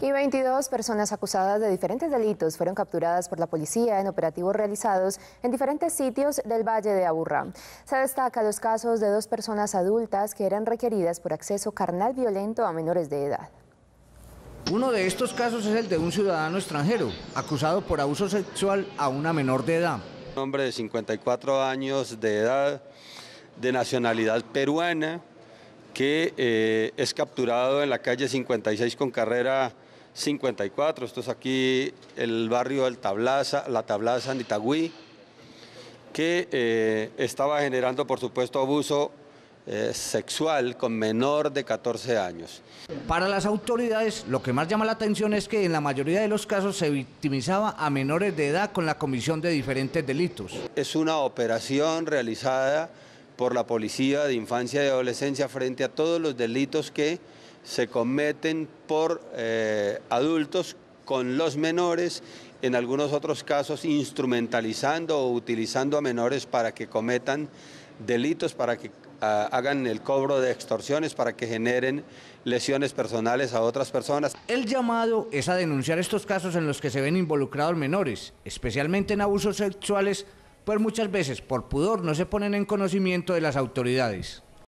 Y 22 personas acusadas de diferentes delitos fueron capturadas por la policía en operativos realizados en diferentes sitios del Valle de Aburra. Se destaca los casos de dos personas adultas que eran requeridas por acceso carnal violento a menores de edad. Uno de estos casos es el de un ciudadano extranjero acusado por abuso sexual a una menor de edad. Un hombre de 54 años de edad, de nacionalidad peruana, que eh, es capturado en la calle 56 con carrera 54. Esto es aquí el barrio del Tablaza, la Tablaza en Itagüí, que eh, estaba generando, por supuesto, abuso eh, sexual con menor de 14 años. Para las autoridades, lo que más llama la atención es que en la mayoría de los casos se victimizaba a menores de edad con la comisión de diferentes delitos. Es una operación realizada por la Policía de Infancia y Adolescencia frente a todos los delitos que se cometen por eh, adultos con los menores, en algunos otros casos instrumentalizando o utilizando a menores para que cometan delitos, para que ah, hagan el cobro de extorsiones, para que generen lesiones personales a otras personas. El llamado es a denunciar estos casos en los que se ven involucrados menores, especialmente en abusos sexuales, pues muchas veces por pudor no se ponen en conocimiento de las autoridades.